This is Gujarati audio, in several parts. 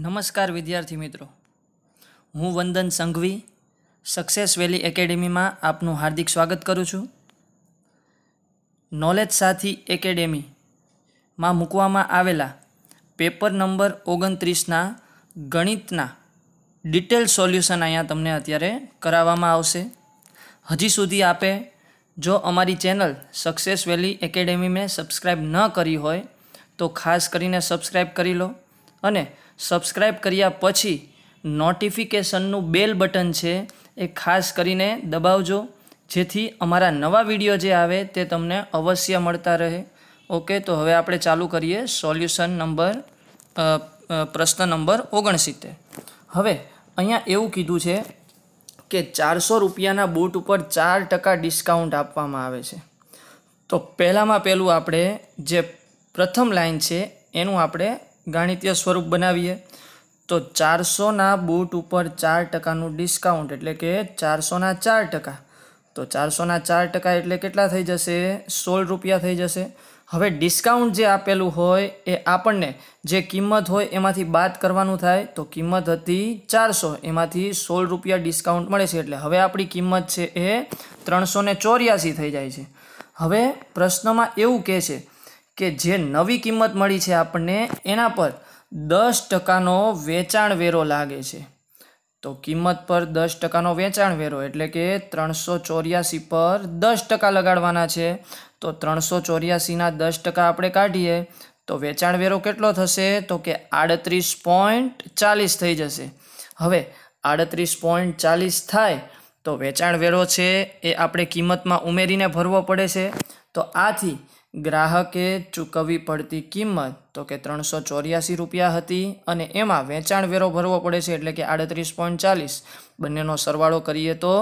નમસ્કાર વિદ્યાર્થી મિત્રો હું વંદન સંઘવી સક્સેસ વેલી એકેડેમીમાં આપનું હાર્દિક સ્વાગત કરું છું નોલેજ સાથી એકેડેમીમાં મૂકવામાં આવેલા પેપર નંબર ઓગણત્રીસના ગણિતના ડિટેલ સોલ્યુશન અહીંયા તમને અત્યારે કરાવવામાં આવશે હજી સુધી આપે જો અમારી ચેનલ સક્સેસ વેલી એકેડેમી મેં સબસ્ક્રાઈબ ન કરી હોય તો ખાસ કરીને સબસ્ક્રાઈબ કરી લો અને સબસ્ક્રાઈબ કર્યા પછી નોટિફિકેશનનું બેલ બટન છે એ ખાસ કરીને દબાવજો જેથી અમારા નવા વિડીયો જે આવે તે તમને અવશ્ય મળતા રહે ઓકે તો હવે આપણે ચાલુ કરીએ સોલ્યુશન નંબર પ્રશ્ન નંબર ઓગણસિત્તેર હવે અહીંયા એવું કીધું છે કે ચારસો રૂપિયાના બૂટ ઉપર ચાર ટકા ડિસ્કાઉન્ટ આપવામાં આવે છે તો પહેલામાં પહેલું આપણે જે પ્રથમ લાઇન છે એનું આપણે ગાણિત્ય સ્વરૂપ બનાવીએ તો ચારસોના બૂટ ઉપર ચાર ટકાનું ડિસ્કાઉન્ટ એટલે કે ચારસોના ચાર ટકા તો ચારસોના ચાર ટકા એટલે કેટલા થઈ જશે સોળ રૂપિયા થઈ જશે હવે ડિસ્કાઉન્ટ જે આપેલું હોય એ આપણને જે કિંમત હોય એમાંથી બાદ કરવાનું થાય તો કિંમત હતી ચારસો એમાંથી સોળ રૂપિયા ડિસ્કાઉન્ટ મળે છે એટલે હવે આપણી કિંમત છે એ ત્રણસો ચોર્યાસી થઈ જાય છે હવે પ્રશ્નમાં એવું કહે છે કે જે નવી કિંમત મળી છે આપણને એના પર દસ ટકાનો વેચાણ વેરો લાગે છે તો કિંમત પર દસ ટકાનો વેચાણ વેરો એટલે કે ત્રણસો ચોર્યાસી પર દસ ટકા લગાડવાના છે તો ત્રણસો ચોર્યાસીના દસ ટકા આપણે કાઢીએ તો વેચાણ વેરો કેટલો થશે તો કે આડત્રીસ પોઈન્ટ ચાલીસ થઈ જશે હવે આડત્રીસ પોઈન્ટ ચાલીસ થાય તો વેચાણ વેરો છે એ આપણે કિંમતમાં ઉમેરીને ભરવો પડે છે તો આથી ગ્રાહકે ચૂકવવી પડતી કિંમત તો કે ત્રણસો ચોર્યાસી રૂપિયા હતી અને એમાં વેચાણ વેરો ભરવો પડે છે એટલે કે આડત્રીસ પોઈન્ટ ચાલીસ બંનેનો સરવાળો કરીએ તો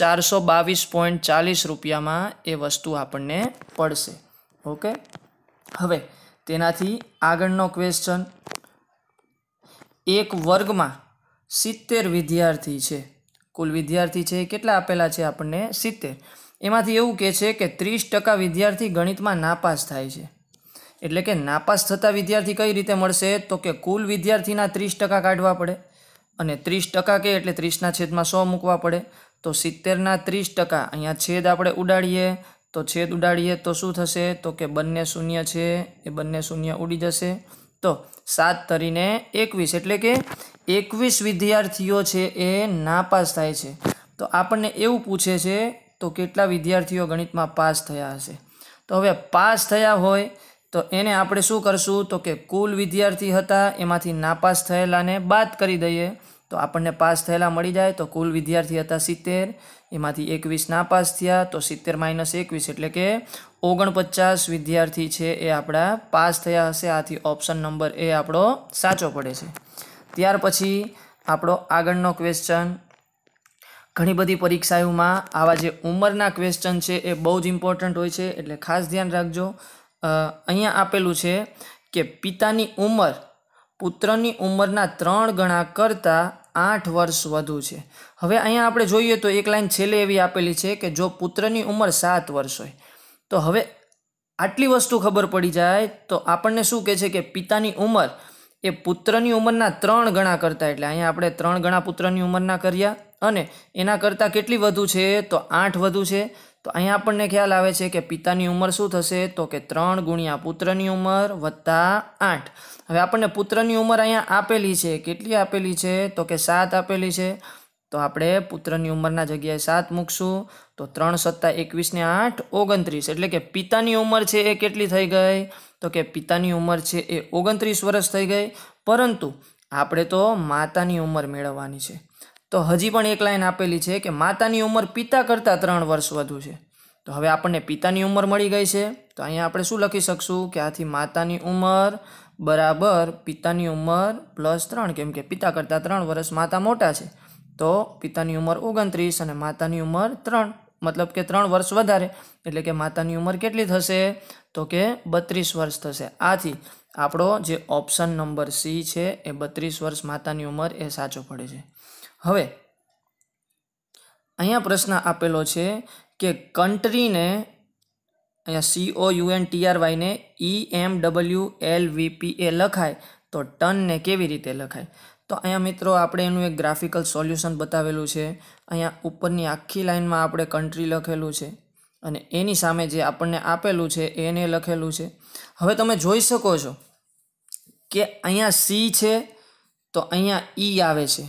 ચારસો બાવીસ પોઈન્ટ ચાલીસ રૂપિયામાં એ વસ્તુ આપણને પડશે ઓકે હવે તેનાથી આગળનો ક્વેશ્ચન એક વર્ગમાં સિત્તેર વિદ્યાર્થી છે કુલ વિદ્યાર્થી છે કેટલા આપેલા છે આપણને સિત્તેર એમાંથી એવું કહે છે કે ત્રીસ ટકા વિદ્યાર્થી ગણિતમાં નાપાસ થાય છે એટલે કે નાપાસ થતા વિદ્યાર્થી કઈ રીતે મળશે તો કે કુલ વિદ્યાર્થીના ત્રીસ ટકા કાઢવા પડે અને ત્રીસ ટકા કે એટલે ત્રીસના છેદમાં સો મૂકવા પડે તો સિત્તેરના ત્રીસ ટકા અહીંયા છેદ આપણે ઉડાડીએ તો છેદ ઉડાડીએ તો શું થશે તો કે બંને શૂન્ય છે એ બંને શૂન્ય ઉડી જશે તો સાત તરીને એકવીસ એટલે કે એકવીસ વિદ્યાર્થીઓ છે એ નાપાસ થાય છે તો આપણને એવું પૂછે છે તો કેટલા વિદ્યાર્થીઓ ગણિતમાં પાસ થયા હશે તો હવે પાસ થયા હોય તો એને આપણે શું કરશું તો કે કુલ વિદ્યાર્થી હતા એમાંથી નાપાસ થયેલાને બાદ કરી દઈએ તો આપણને પાસ થયેલા મળી જાય તો કુલ વિદ્યાર્થી હતા સિત્તેર એમાંથી એકવીસ નાપાસ થયા તો સિત્તેર માઇનસ એકવીસ એટલે કે ઓગણપચાસ વિદ્યાર્થી છે એ આપણા પાસ થયા હશે આથી ઓપ્શન નંબર એ આપણો સાચો પડે છે ત્યાર પછી આપણો આગળનો ક્વેશ્ચન ઘણી બધી પરીક્ષાઓમાં આવા જે ઉંમરના ક્વેશ્ચન છે એ બહુ જ ઇમ્પોર્ટન્ટ હોય છે એટલે ખાસ ધ્યાન રાખજો અહીંયા આપેલું છે કે પિતાની ઉંમર પુત્રની ઉંમરના ત્રણ ગણા કરતાં આઠ વર્ષ વધુ છે હવે અહીંયા આપણે જોઈએ તો એક લાઈન છેલ્લે એવી આપેલી છે કે જો પુત્રની ઉંમર સાત વર્ષ હોય તો હવે આટલી વસ્તુ ખબર પડી જાય તો આપણને શું કહે છે કે પિતાની ઉંમર એ પુત્રની ઉંમરના ત્રણ ગણા કરતા એટલે અહીંયા આપણે ત્રણ ગણા પુત્રની ઉંમરના કર્યા અને એના કરતાં કેટલી વધુ છે તો આઠ વધુ છે તો અહીંયા આપણને ખ્યાલ આવે છે કે પિતાની ઉંમર શું થશે તો કે ત્રણ ગુણ્યા પુત્રની ઉંમર વત્તા આઠ હવે આપણને પુત્રની ઉંમર અહીંયા આપેલી છે કેટલી આપેલી છે તો કે સાત આપેલી છે તો આપણે પુત્રની ઉંમરના જગ્યાએ સાત મૂકશું તો ત્રણ સત્તા એકવીસને આઠ ઓગણત્રીસ એટલે કે પિતાની ઉંમર છે એ કેટલી થઈ ગઈ તો કે પિતાની ઉંમર છે એ ઓગણત્રીસ વર્ષ થઈ ગઈ પરંતુ આપણે તો માતાની ઉંમર મેળવવાની છે તો હજી પણ એક લાઈન આપેલી છે કે માતાની ઉંમર પિતા કરતાં ત્રણ વર્ષ વધુ છે તો હવે આપણને પિતાની ઉંમર મળી ગઈ છે તો અહીંયા આપણે શું લખી શકશું કે આથી માતાની ઉંમર બરાબર પિતાની ઉંમર પ્લસ ત્રણ કેમ કે પિતા કરતાં ત્રણ વર્ષ માતા મોટા છે તો પિતાની ઉંમર ઓગણત્રીસ અને માતાની ઉંમર ત્રણ મતલબ કે ત્રણ વર્ષ વધારે એટલે કે માતાની ઉંમર કેટલી થશે તો કે બત્રીસ વર્ષ થશે આથી આપણો જે ઓપ્શન નંબર સી છે એ બત્રીસ વર્ષ માતાની ઉંમર એ સાચો પડે છે હવે અહીંયા પ્રશ્ન આપેલો છે કે કન્ટ્રીને અહીંયા સીઓ ઓ યુએન ટીઆરવાયને વાયને E M W L V P A લખાય તો ટનને કેવી રીતે લખાય તો અહીંયા મિત્રો આપણે એનું એક ગ્રાફિકલ સોલ્યુશન બતાવેલું છે અહીંયા ઉપરની આખી લાઇનમાં આપણે કન્ટ્રી લખેલું છે અને એની સામે જે આપણને આપેલું છે એને લખેલું છે હવે તમે જોઈ શકો છો કે અહીંયા સી છે તો અહીંયા ઈ e આવે છે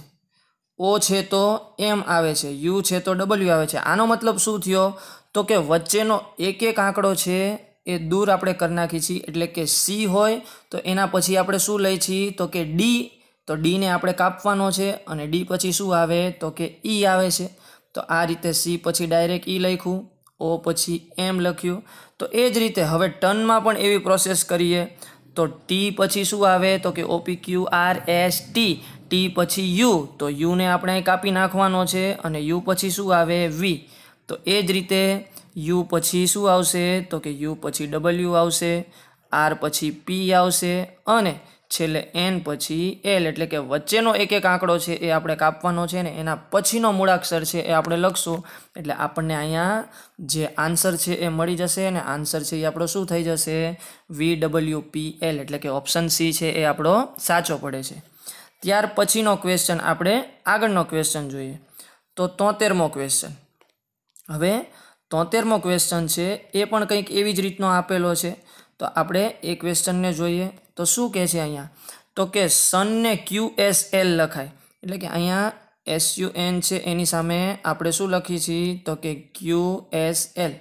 ઓ છે તો એમ આવે છે યુ છે તો ડબલ્યુ આવે છે આનો મતલબ શું થયો તો કે વચ્ચેનો એક એક આંકડો છે એ દૂર આપણે કરી નાખી છીએ એટલે કે સી હોય તો એના પછી આપણે શું લઈ છીએ તો કે ડી તો ડીને આપણે કાપવાનો છે અને ડી પછી શું આવે તો કે ઈ e આવે છે તો આ રીતે સી પછી ડાયરેક્ટ ઈ e લખ્યું ઓ પછી એમ લખ્યું તો એ જ રીતે હવે ટનમાં પણ એવી પ્રોસેસ કરીએ તો ટી પછી શું આવે તો કે O P Q R S T T પછી યુ તો યુને આપણે કાપી નાખવાનો છે અને યુ પછી શું આવે વી તો એ જ રીતે યુ પછી શું આવશે તો કે યુ પછી ડબલ્યુ આવશે આર પછી પી આવશે અને છેલ્લે એન પછી એલ એટલે કે વચ્ચેનો એક એક આંકડો છે એ આપણે કાપવાનો છે ને એના પછીનો મૂળાક્ષર છે એ આપણે લખશું એટલે આપણને અહીંયા જે આન્સર છે એ મળી જશે અને આન્સર છે એ આપણો શું થઈ જશે વી ડબલ્યુ પી એલ એટલે કે ઓપ્શન સી છે એ આપણો સાચો પડે છે ત્યાર પછીનો ક્વેશ્ચન આપણે આગળનો ક્વેશ્ચન જોઈએ તો તોતેરમો ક્વેશ્ચન હવે તોતેરમો ક્વેશ્ચન છે એ પણ કંઈક એવી જ રીતનો આપેલો છે તો આપણે એ ક્વેશ્ચનને જોઈએ તો શું કહે છે અહીંયા તો કે સનને ક્યુ એસ એલ લખાય એટલે કે અહીંયા એસ યુ એન છે એની સામે આપણે શું લખી છીએ તો કે ક્યુ એસ એલ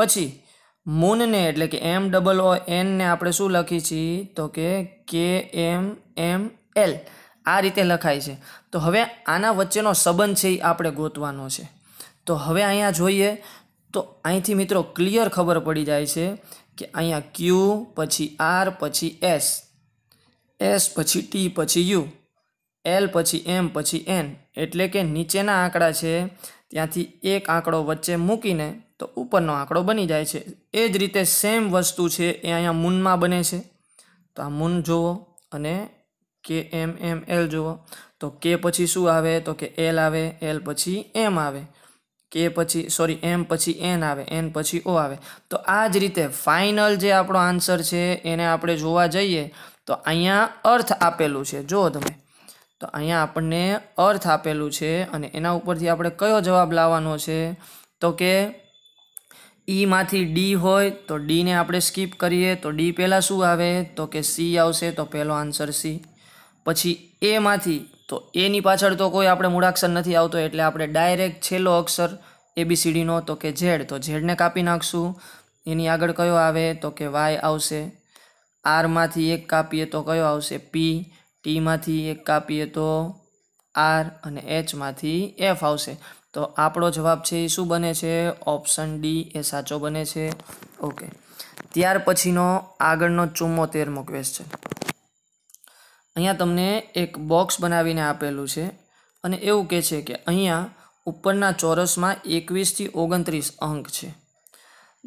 પછી મૂનને એટલે કે એમ ડબલ ઓ એનને આપણે શું લખી છીએ તો કે કે એમ એમ એલ આ રીતે લખાય છે તો હવે આના વચ્ચેનો સંબંધ છે એ આપણે ગોતવાનો છે તો હવે અહીંયા જોઈએ તો અહીંથી મિત્રો ક્લિયર ખબર પડી જાય છે કે અહીંયા ક્યુ પછી આર પછી એસ એસ પછી ટી પછી યુ એલ પછી એમ પછી એન એટલે કે નીચેના આંકડા છે ત્યાંથી એક આંકડો વચ્ચે મૂકીને તો ઉપરનો આંકડો બની જાય છે એ જ રીતે સેમ વસ્તુ છે એ અહીંયા મૂનમાં બને છે તો આ મૂન જુઓ અને કે એમ એમ એલ જુઓ તો કે પછી શું આવે તો કે એલ આવે એલ પછી એમ આવે કે પછી સોરી એમ પછી એન આવે એન પછી ઓ આવે તો આ જ રીતે ફાઇનલ જે આપણો આન્સર છે એને આપણે જોવા જઈએ તો અહીંયા અર્થ આપેલું છે જુઓ તમે તો અહીંયા આપણને અર્થ આપેલું છે અને એના ઉપરથી આપણે કયો જવાબ લાવવાનો છે તો કે ઈમાંથી e ડી હોય તો ડીને આપણે સ્કીપ કરીએ તો ડી પહેલાં શું આવે તો કે સી આવશે તો પહેલો આન્સર સી પછી એમાંથી તો એની પાછળ તો કોઈ આપણે મૂળાક્ષર નથી આવતો એટલે આપણે ડાયરેક્ટ છેલ્લો અક્ષર એબીસીડીનો તો કે ઝેડ તો ઝેડને કાપી નાખશું એની આગળ કયો આવે તો કે વાય આવશે આરમાંથી એક કાપીએ તો કયો આવશે પી ટીમાંથી એક કાપીએ તો આર અને એચમાંથી એફ આવશે તો આપણો જવાબ છે એ શું બને છે ઓપ્શન ડી એ સાચો બને છે ઓકે ત્યાર પછીનો આગળનો ચુમ્મોતેરમો ક્વેશ્ચન અહીંયા તમને એક બોક્સ બનાવીને આપેલું છે અને એવું કહે છે કે અહીંયા ઉપરના ચોરસમાં એકવીસથી ઓગણત્રીસ અંક છે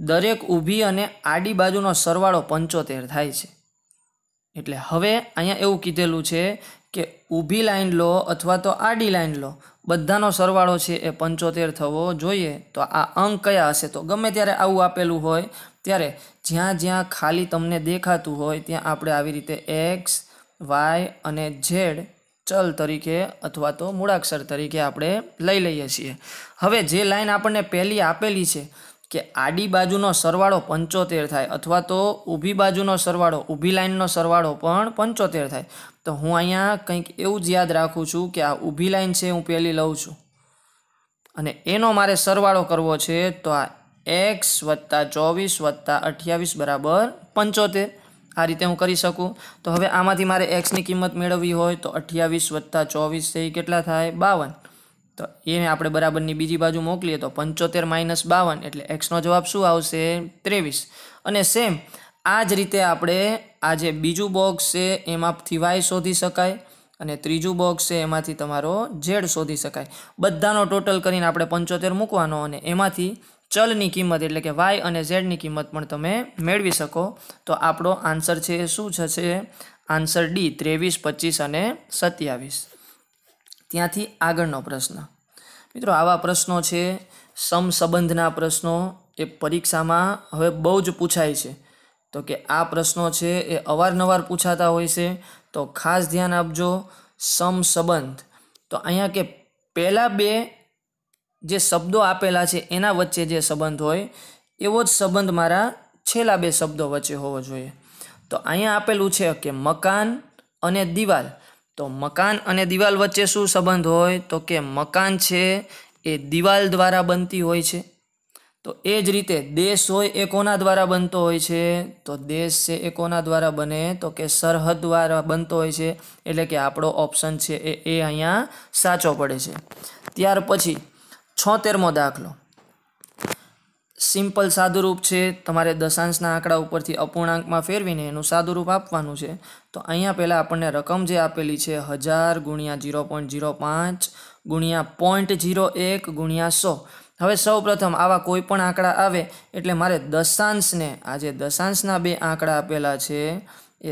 દરેક ઊભી અને આડી બાજુનો સરવાળો પંચોતેર થાય છે એટલે હવે અહીંયા એવું કીધેલું છે કે ઊભી લાઈન લો અથવા તો આડી લાઈન લો બધાનો સરવાળો છે એ પંચોતેર થવો જોઈએ તો આ અંક કયા હશે તો ગમે ત્યારે આવું આપેલું હોય ત્યારે જ્યાં જ્યાં ખાલી તમને દેખાતું હોય ત્યાં આપણે આવી રીતે એક્સ વાય અને ઝેડ ચલ તરીકે અથવા તો મૂળાક્ષર તરીકે આપણે લઈ લઈએ છીએ હવે જે લાઈન આપણને પહેલી આપેલી છે કે આડી બાજુનો સરવાળો પંચોતેર થાય અથવા તો ઊભી બાજુનો સરવાળો ઊભી લાઇનનો સરવાળો પણ પંચોતેર થાય તો હું અહીંયા કંઈક એવું જ યાદ રાખું છું કે આ ઊભી લાઇન છે હું પહેલી લઉં છું અને એનો મારે સરવાળો કરવો છે તો આ એક્સ વત્તા ચોવીસ વત્તા અઠ્યાવીસ બરાબર પંચોતેર આ રીતે હું કરી શકું તો હવે આમાંથી મારે એક્સની કિંમત મેળવવી હોય તો અઠ્યાવીસ વત્તા ચોવીસ છે કેટલા થાય બાવન તો એને આપણે બરાબરની બીજી બાજુ મોકલીએ તો પંચોતેર માઇનસ બાવન એટલે એક્સનો જવાબ શું આવશે ત્રેવીસ અને સેમ આ જ રીતે આપણે આ જે બીજું બોક્સ છે એમાંથી વાય શોધી શકાય અને ત્રીજું બોક્સ છે એમાંથી તમારો ઝેડ શોધી શકાય બધાનો ટોટલ કરીને આપણે પંચોતેર મૂકવાનો અને એમાંથી ચલની કિંમત એટલે કે વાય અને ઝેડની કિંમત પણ તમે મેળવી શકો તો આપણો આન્સર છે એ શું થશે આન્સર ડી ત્રેવીસ પચીસ અને સત્યાવીસ ત્યાંથી આગળનો પ્રશ્ન મિત્રો આવા પ્રશ્નો છે સમસંબંધના પ્રશ્નો એ પરીક્ષામાં હવે બહુ જ પૂછાય છે તો કે આ પ્રશ્નો છે એ અવારનવાર પૂછાતા હોય છે તો ખાસ ધ્યાન આપજો સમસંબંધ તો અહીંયા કે પહેલાં બે જે શબ્દો આપેલા છે એના વચ્ચે જે સંબંધ હોય એવો જ સંબંધ મારા છેલ્લા બે શબ્દો વચ્ચે હોવો જોઈએ તો અહીંયા આપેલું છે કે મકાન અને દિવાલ તો મકાન અને દિવાલ વચ્ચે શું સંબંધ હોય તો કે મકાન છે એ દિવાલ દ્વારા બનતી હોય છે તો એ જ રીતે દેશ હોય એ કોના દ્વારા બનતો હોય છે તો દેશ છે એ કોના દ્વારા બને તો કે સરહદ દ્વારા બનતો હોય છે એટલે કે આપણો ઓપ્શન છે એ એ અહીંયા સાચો પડે છે ત્યાર પછી છોતેરમો દાખલો સિમ્પલ સાદુરૂપ છે તમારે દશાંશના આંકડા ઉપરથી અપૂર્ણાંકમાં ફેરવીને એનું સાદુરૂપ આપવાનું છે તો અહીંયા પહેલાં આપણને રકમ જે આપેલી છે હજાર ગુણ્યા જીરો પોઈન્ટ ઝીરો પાંચ ગુણ્યા પોઈન્ટ જીરો એક ગુણ્યા સો હવે સૌ પ્રથમ આવા કોઈ પણ આંકડા આવે એટલે મારે દશાંશને આજે દશાંશના બે આંકડા આપેલા છે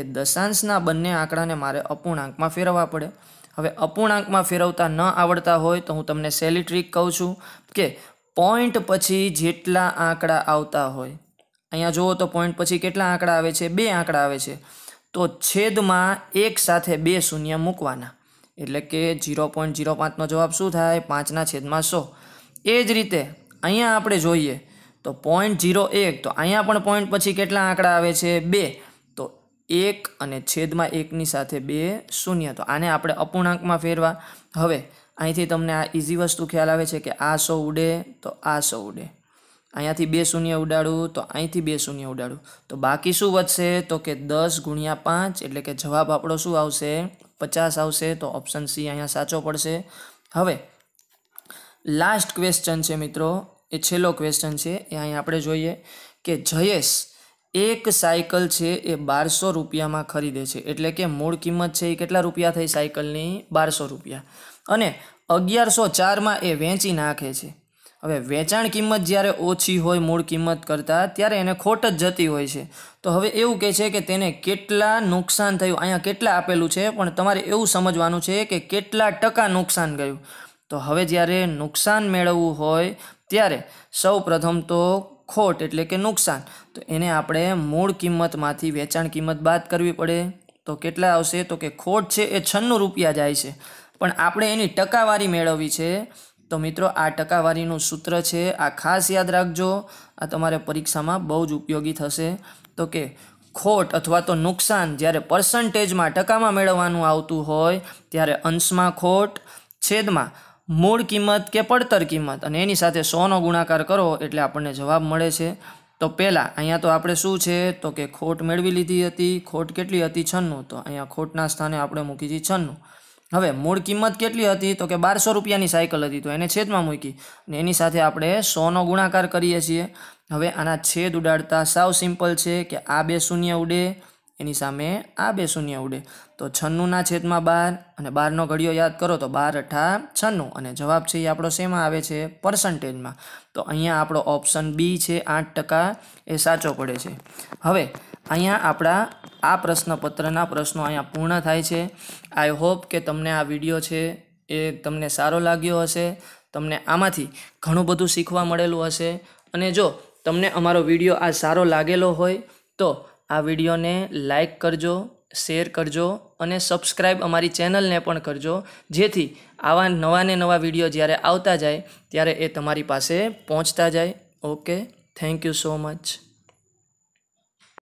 એ દશાંશના બંને આંકડાને મારે અપૂર્ણાંકમાં ફેરવવા પડે હવે અપૂર્ણાંકમાં ફેરવતા ન આવડતા હોય તો હું તમને સહેલી ટ્રીક કહું છું કે પોઈન્ટ પછી જેટલા આંકડા આવતા હોય અહીંયા જુઓ તો પોઈન્ટ પછી કેટલા આંકડા આવે છે બે આંકડા આવે છે તો છેદમાં એક સાથે બે શૂન્ય મૂકવાના એટલે કે જીરો પોઈન્ટ જીરો પાંચનો જવાબ શું થાય પાંચના છેદમાં સો એ જ રીતે અહીંયા આપણે જોઈએ તો પોઈન્ટ જીરો એક તો અહીંયા પણ પોઈન્ટ પછી કેટલા આંકડા આવે છે બે એક અને છેદમાં એકની સાથે બે શૂન્ય તો આને આપણે અપૂર્ણાંકમાં ફેરવા હવે અહીંથી તમને આ ઇઝી વસ્તુ ખ્યાલ આવે છે કે આ સો ઉડે તો આ સો ઉડે અહીંયાથી બે શૂન્ય ઉડાડું તો અહીંથી બે શૂન્ય ઉડાડું તો બાકી શું વધશે તો કે દસ ગુણ્યા પાંચ એટલે કે જવાબ આપણો શું આવશે પચાસ આવશે તો ઓપ્શન સી અહીંયા સાચો પડશે હવે લાસ્ટ ક્વેશ્ચન છે મિત્રો એ છેલ્લો ક્વેશ્ચન છે એ અહીં આપણે જોઈએ કે જયેશ એક સાયકલ છે એ બારસો રૂપિયામાં ખરીદે છે એટલે કે મૂળ કિંમત છે એ કેટલા રૂપિયા થઈ સાયકલની બારસો રૂપિયા અને અગિયારસો ચારમાં એ વેચી નાખે છે હવે વેચાણ કિંમત જ્યારે ઓછી હોય મૂળ કિંમત કરતાં ત્યારે એને ખોટ જ જતી હોય છે તો હવે એવું કહે છે કે તેને કેટલા નુકસાન થયું અહીંયા કેટલા આપેલું છે પણ તમારે એવું સમજવાનું છે કે કેટલા ટકા નુકસાન ગયું તો હવે જ્યારે નુકસાન મેળવવું હોય ત્યારે સૌ પ્રથમ તો ખોટ એટલે કે નુકસાન તો એને આપણે મૂળ કિંમતમાંથી વેચાણ કિંમત બાદ કરવી પડે તો કેટલા આવશે તો કે ખોટ છે એ છન્નું રૂપિયા જાય છે પણ આપણે એની ટકાવારી મેળવવી છે તો મિત્રો આ ટકાવારીનું સૂત્ર છે આ ખાસ યાદ રાખજો આ તમારે પરીક્ષામાં બહુ જ ઉપયોગી થશે તો કે ખોટ અથવા તો નુકસાન જ્યારે પર્સન્ટેજમાં ટકામાં મેળવવાનું આવતું હોય ત્યારે અંશમાં ખોટ છેદમાં મૂળ કિંમત કે પડતર કિંમત અને એની સાથે સોનો ગુણાકાર કરો એટલે આપણને જવાબ મળે છે તો પહેલાં અહીંયા તો આપણે શું છે તો કે ખોટ મેળવી લીધી હતી ખોટ કેટલી હતી છન્નું તો અહીંયા ખોટના સ્થાને આપણે મૂકી હતી છન્નું હવે મૂળ કિંમત કેટલી હતી તો કે બારસો રૂપિયાની સાયકલ હતી તો એને છેદમાં મૂકી અને એની સાથે આપણે સોનો ગુણાકાર કરીએ છીએ હવે આના છેદ ઉડાડતા સાવ સિમ્પલ છે કે આ બે શૂન્ય ઉડે એની સામે આ બે શૂન્ય ઉડે તો છન્નુંના છેદમાં બાર અને બારનો ઘડિયો યાદ કરો તો બાર અઠા છન્નું અને જવાબ છે એ આપણો શેમાં આવે છે પર્સન્ટેજમાં તો અહીંયા આપણો ઓપ્શન બી છે આઠ ટકા એ સાચો પડે છે હવે અહીંયા આપણા આ પ્રશ્નપત્રના પ્રશ્નો અહીંયા પૂર્ણ થાય છે આઈ હોપ કે તમને આ વિડીયો છે એ તમને સારો લાગ્યો હશે તમને આમાંથી ઘણું બધું શીખવા મળેલું હશે અને જો તમને અમારો વિડીયો આ સારો લાગેલો હોય તો આ વિડીયોને લાઇક કરજો શેર કરજો અને સબસ્ક્રાઈબ અમારી ચેનલને પણ કરજો જેથી આવા નવા ને નવા વિડીયો જ્યારે આવતા જાય ત્યારે એ તમારી પાસે પહોંચતા જાય okay thank you so much